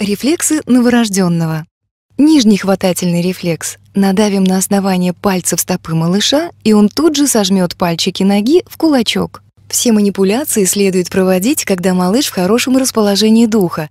Рефлексы новорожденного. Нижний хватательный рефлекс. Надавим на основание пальцев стопы малыша, и он тут же сожмет пальчики ноги в кулачок. Все манипуляции следует проводить, когда малыш в хорошем расположении духа,